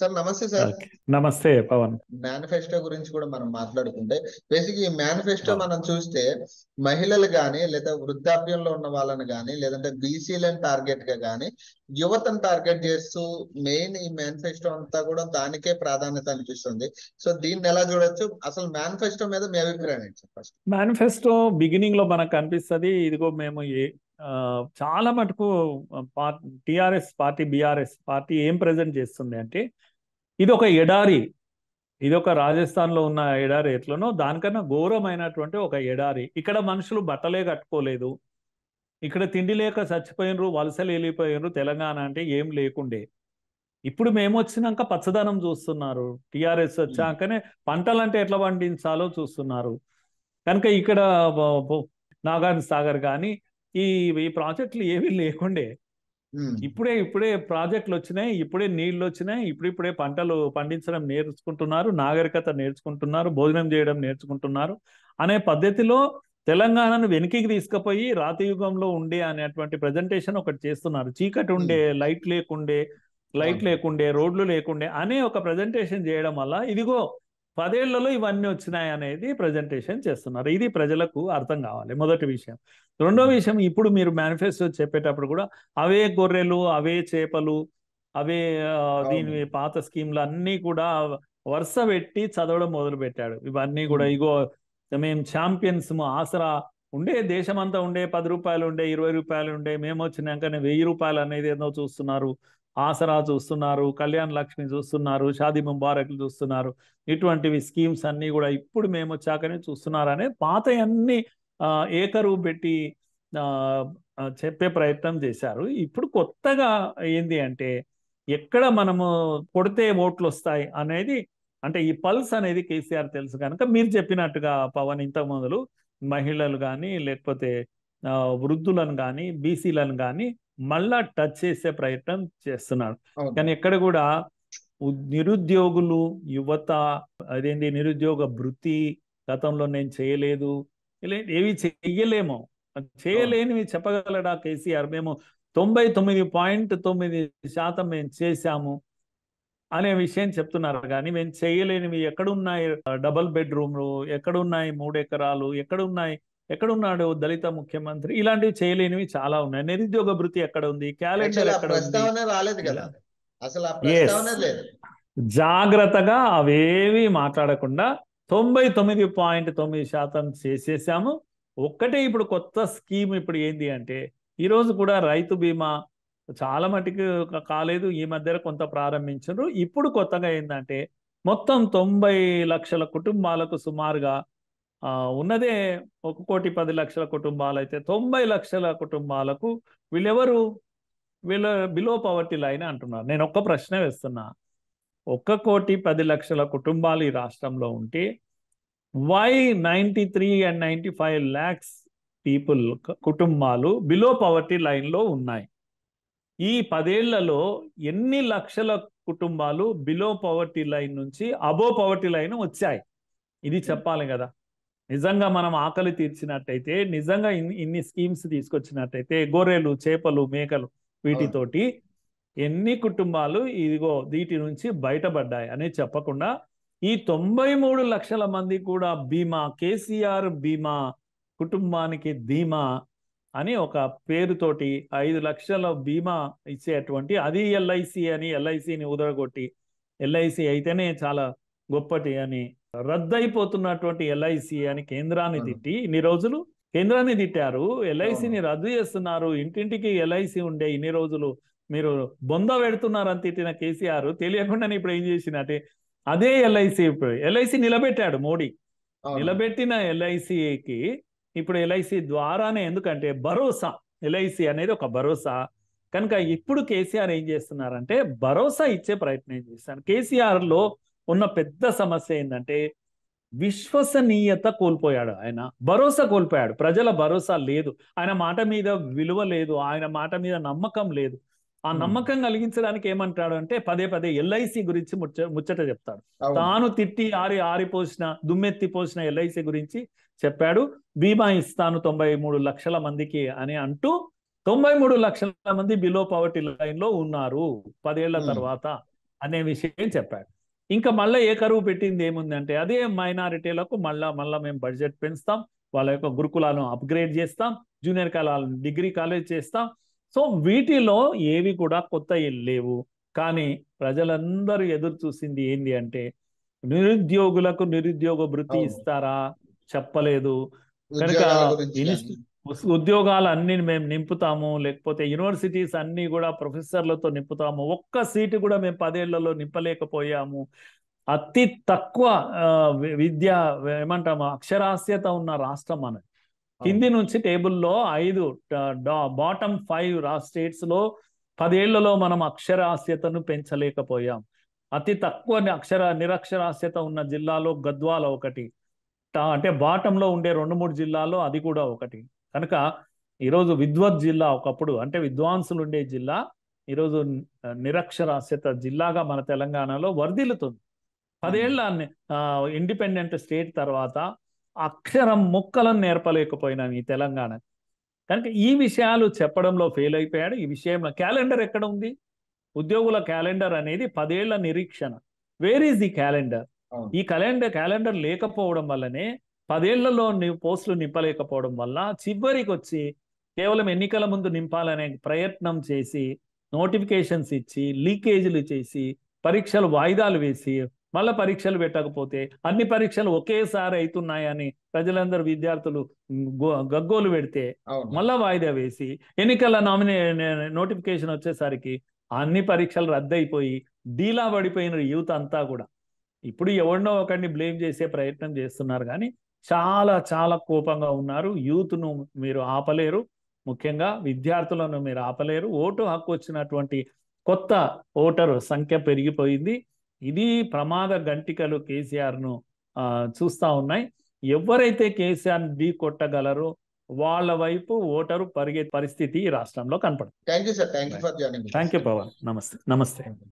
sir నమస్తే sir నమస్తే Pawan manifesto గురించి కూడా మనం మాట్లాడుకుంటే బేసిక్ ఈ మేనిఫెస్టో మనం చూస్తే మహిళలు కానీ లేదా వృద్ధాప్యంలో ఉన్న వాళ్ళని కానీ లేదంటే బీసీలను టార్గెట్ గా కానీ యువతను టార్గెట్ చేస్తూ మెయిన్ ఈ మేనిఫెస్టో అంతా కూడా దానికే ప్రాధాన్యత అనిపిస్తుంది సో దీన్ని ఎలా చూడొచ్చు అసలు మేనిఫెస్టో మీద మీ అభిప్రాయం ఏంటి ఫస్ట్ మేనిఫెస్టో బిగినింగ్ లో మనకు కనిపిస్తుంది ఇదిగో మేము చాలా మటుకు టిఆర్ఎస్ పార్టీ బీఆర్ఎస్ పార్టీ ఏం ప్రజెంట్ చేస్తుంది అంటే ఇది ఒక ఎడారి ఇది ఒక రాజస్థాన్లో ఉన్న ఎడారి ఎట్లనో దానికన్నా ఘోరమైనటువంటి ఒక ఎడారి ఇక్కడ మనుషులు బట్టలే కట్టుకోలేదు ఇక్కడ తిండి లేక చచ్చిపోయినరు వలసలు వెళ్ళిపోయినరు తెలంగాణ అంటే ఏం లేకుండే ఇప్పుడు మేము వచ్చినాక పచ్చదనం చూస్తున్నారు టిఆర్ఎస్ వచ్చాకనే పంటలు అంటే ఎట్లా పండించాలో చూస్తున్నారు కనుక ఇక్కడ నాగార్జున సాగర్ కానీ ఈ ఈ ప్రాజెక్టులు ఏమీ లేకుండే ఇప్పుడే ఇప్పుడే ప్రాజెక్టులు వచ్చినాయి ఇప్పుడే నీళ్లు వచ్చినాయి ఇప్పుడు ఇప్పుడే పంటలు పండించడం నేర్చుకుంటున్నారు నాగరికత నేర్చుకుంటున్నారు భోజనం చేయడం నేర్చుకుంటున్నారు అనే పద్ధతిలో తెలంగాణను వెనుకకి తీసుకుపోయి రాతయుగంలో ఉండే అనేటువంటి ప్రజెంటేషన్ ఒకటి చేస్తున్నారు చీకటి ఉండే లైట్ లేకుండే లైట్ లేకుండే రోడ్లు లేకుండే అనే ఒక ప్రజెంటేషన్ చేయడం వల్ల ఇదిగో పదేళ్లలో ఇవన్నీ వచ్చినాయి అనేది ప్రజెంటేషన్ చేస్తున్నారు ఇది ప్రజలకు అర్థం కావాలి మొదటి విషయం రెండో విషయం ఇప్పుడు మీరు మేనిఫెస్టో చెప్పేటప్పుడు కూడా అవే గొర్రెలు అవే చేపలు అవే దీని పాత స్కీమ్లు అన్నీ కూడా వరుస పెట్టి చదవడం మొదలు పెట్టాడు ఇవన్నీ కూడా ఇగో మేము ఛాంపియన్స్ ఆసరా ఉండే దేశమంతా ఉండే పది రూపాయలు ఉండే ఇరవై రూపాయలు ఉండే మేము వచ్చినాకనే వెయ్యి రూపాయలు అనేది ఏదో చూస్తున్నారు ఆసరా చూస్తున్నారు కళ్యాణ్ లక్ష్మి చూస్తున్నారు షాదీ ముబారక్లు చూస్తున్నారు ఇటువంటివి స్కీమ్స్ అన్నీ కూడా ఇప్పుడు మేము వచ్చాకనే చూస్తున్నారనే పాత అన్ని ఏకరువు పెట్టి చెప్పే ప్రయత్నం చేశారు ఇప్పుడు కొత్తగా ఏంది అంటే ఎక్కడ మనము కొడితే ఓట్లు వస్తాయి అనేది అంటే ఈ పల్స్ అనేది కేసీఆర్ తెలుసు కనుక మీరు చెప్పినట్టుగా పవన్ ఇంత మొదలు మహిళలు కానీ లేకపోతే వృద్ధులను కానీ బీసీలను కానీ మళ్ళా టచ్ చేసే ప్రయత్నం చేస్తున్నారు కానీ ఎక్కడ కూడా నిరుద్యోగులు యువత అదేంటి నిరుద్యోగ భృతి గతంలో నేను చేయలేదు ఏవి చెయ్యలేము చేయలేనివి చెప్పగలడా కేసీఆర్ మేము తొంభై తొమ్మిది పాయింట్ తొమ్మిది శాతం మేము చేశాము అనే విషయం చెప్తున్నారు కానీ మేము చేయలేనివి ఎక్కడున్నాయి డబల్ బెడ్రూమ్లు ఎక్కడున్నాయి మూడు ఎకరాలు ఎక్కడున్నాయి ఎక్కడున్నాడు దళిత ముఖ్యమంత్రి ఇలాంటివి చేయలేనివి చాలా ఉన్నాయి నిరుద్యోగ భృతి ఎక్కడ ఉంది క్యాలెండర్ ఎక్కడ జాగ్రత్తగా అవేవి మాట్లాడకుండా తొంభై తొమ్మిది పాయింట్ తొమ్మిది శాతం చేసేసాము ఒక్కటే ఇప్పుడు కొత్త స్కీమ్ ఇప్పుడు ఏంది అంటే ఈరోజు కూడా రైతు బీమా చాలా మటుకు కాలేదు ఈ మధ్యన కొంత ప్రారంభించారు ఇప్పుడు కొత్తగా ఏంటంటే మొత్తం తొంభై లక్షల కుటుంబాలకు సుమారుగా ఉన్నదే ఒక కోటి పది లక్షల కుటుంబాలు అయితే తొంభై లక్షల కుటుంబాలకు వీళ్ళెవరు వీళ్ళ బిలో పవర్టీ లైన్ అంటున్నారు నేను ఒక్క ప్రశ్న వేస్తున్నా ఒక్క కోటి పది లక్షల కుటుంబాలు ఈ రాష్ట్రంలో ఉంటే why ninety three and ninety five lakhs people కుటుంబాలు బిలో పవర్టీ లైన్లో ఉన్నాయి ఈ పదేళ్లలో ఎన్ని లక్షల కుటుంబాలు బిలో పవర్టీ లైన్ నుంచి అబో పవర్టీ లైన్ వచ్చాయి ఇది చెప్పాలి కదా నిజంగా మనం ఆకలి తీర్చినట్టయితే నిజంగా ఇన్ని స్కీమ్స్ తీసుకొచ్చినట్టయితే గొర్రెలు చేపలు మేకలు వీటితోటి ఎన్ని కుటుంబాలు ఇదిగో వీటి నుంచి బయటపడ్డాయి అని చెప్పకుండా ఈ తొంభై మూడు లక్షల మంది కూడా బీమా కేసీఆర్ బీమా కుటుంబానికి ధీమా అని ఒక పేరుతోటి ఐదు లక్షల బీమా ఇచ్చేటువంటి అది ఎల్ఐసి అని ఎల్ఐసిని ఉదరగొట్టి ఎల్ఐసి అయితేనే చాలా గొప్పటి అని రద్దయిపోతున్నటువంటి ఎల్ఐసి అని కేంద్రాన్ని తిట్టి ఇన్ని రోజులు కేంద్రాన్ని తిట్టారు ఎల్ఐసిని రద్దు చేస్తున్నారు ఇంటింటికి ఎల్ఐసి ఉండే ఇన్ని రోజులు మీరు బొంద పెడుతున్నారని తిట్టిన కేసీఆర్ తెలియకుండా ఇప్పుడు ఏం అంటే అదే ఎల్ఐసి ఇప్పుడు ఎల్ఐసి నిలబెట్టాడు మోడీ నిలబెట్టిన ఎల్ఐసికి ఇప్పుడు ఎల్ఐసి ద్వారానే ఎందుకంటే భరోసా ఎల్ఐసి అనేది ఒక భరోసా కనుక ఇప్పుడు కేసీఆర్ ఏం చేస్తున్నారంటే భరోసా ఇచ్చే ప్రయత్నం చేశాను కేసీఆర్ లో ఉన్న పెద్ద సమస్య ఏంటంటే విశ్వసనీయత కోల్పోయాడు ఆయన భరోసా కోల్పోయాడు ప్రజల భరోసా లేదు ఆయన మాట మీద విలువ లేదు ఆయన మాట మీద నమ్మకం లేదు ఆ నమ్మకం కలిగించడానికి ఏమంటాడు అంటే పదే పదే ఎల్ఐసి గురించి ముచ్చ ముచ్చట చెప్తాడు తాను తిట్టి ఆరి ఆరిపోసిన దుమ్మెత్తి పోసిన ఎల్ఐసి గురించి చెప్పాడు బీమా ఇస్తాను తొంభై మూడు లక్షల మందికి అని అంటూ తొంభై మూడు లక్షల మంది బిలో పవర్టీ లైన్ లో ఉన్నారు పదేళ్ల తర్వాత అనే విషయం చెప్పాడు ఇంకా మళ్ళీ ఏ కరువు పెట్టింది ఏముందంటే అదే మైనారిటీలకు మళ్ళా మళ్ళీ మేము బడ్జెట్ పెంచుతాం వాళ్ళ యొక్క గురుకులాలను అప్గ్రేడ్ చేస్తాం జూనియర్ కళాలను డిగ్రీ కాలేజ్ చేస్తాం సో వీటిలో ఏవి కూడా కొత్త లేవు కానీ ప్రజలందరూ ఎదురు చూసింది ఏంటి అంటే నిరుద్యోగులకు నిరుద్యోగ వృత్తి ఇస్తారా చెప్పలేదు కనుక ఉద్యోగాలు అన్ని మేము నింపుతాము లేకపోతే యూనివర్సిటీస్ అన్ని కూడా ప్రొఫెసర్లతో నింపుతాము ఒక్క సీటు కూడా మేము పదేళ్లలో నింపలేకపోయాము అతి తక్కువ విద్య ఏమంటాము అక్షరాస్యత ఉన్న రాష్ట్రం అనేది కింది నుంచి టేబుల్లో ఐదు బాటమ్ ఫైవ్ రా స్టేట్స్ లో పదేళ్లలో మనం అక్షరాస్యతను పెంచలేకపోయాం అతి తక్కువ అక్షర నిరక్షరాస్యత ఉన్న జిల్లాలో గద్వాల ఒకటి అంటే బాటంలో ఉండే రెండు మూడు జిల్లాలో అది కూడా ఒకటి కనుక ఈరోజు విద్వత్ జిల్లా ఒకప్పుడు అంటే విద్వాంసులు ఉండే జిల్లా ఈరోజు నిరక్షరాస్యత జిల్లాగా మన తెలంగాణలో వర్ధిల్లుతుంది పదేళ్ళ ఇండిపెండెంట్ స్టేట్ తర్వాత అక్షరం మొక్కలను నేర్పలేకపోయినా ఈ తెలంగాణ కనుక ఈ విషయాలు చెప్పడంలో ఫెయిల్ అయిపోయాడు ఈ విషయంలో క్యాలెండర్ ఎక్కడ ఉంది ఉద్యోగుల క్యాలెండర్ అనేది పదేళ్ల నిరీక్షణ వేర్ ఈజ్ ది క్యాలెండర్ ఈ క్యాలెండర్ క్యాలెండర్ లేకపోవడం వల్లనే పదేళ్లలో పోస్టులు నింపలేకపోవడం వల్ల చివరికి వచ్చి కేవలం ఎన్నికల ముందు నింపాలనే ప్రయత్నం చేసి నోటిఫికేషన్స్ ఇచ్చి లీకేజీలు చేసి పరీక్షలు వాయిదాలు వేసి మళ్ళీ పరీక్షలు పెట్టకపోతే అన్ని పరీక్షలు ఒకేసారి అవుతున్నాయని ప్రజలందరూ విద్యార్థులు గగ్గోలు పెడితే మళ్ళా వాయిదా వేసి ఎన్నికల నామినే నోటిఫికేషన్ వచ్చేసరికి అన్ని పరీక్షలు రద్దయిపోయి డీలా పడిపోయిన యూత్ అంతా కూడా ఇప్పుడు ఎవరినో ఒకరిని బ్లేమ్ చేసే ప్రయత్నం చేస్తున్నారు కానీ చాలా చాలా కోపంగా ఉన్నారు యూత్ను మీరు ఆపలేరు ముఖ్యంగా విద్యార్థులను మీరు ఆపలేరు ఓటు హక్కు వచ్చినటువంటి కొత్త ఓటరు సంఖ్య పెరిగిపోయింది ఇది ప్రమాద గంటికలు కేసీఆర్ను చూస్తూ ఉన్నాయి ఎవరైతే కేసీఆర్ ఢీ కొట్టగలరో వాళ్ళ వైపు ఓటరు పరిగే పరిస్థితి ఈ రాష్ట్రంలో కనపడుతుంది థ్యాంక్ యూ పవన్ నమస్తే నమస్తే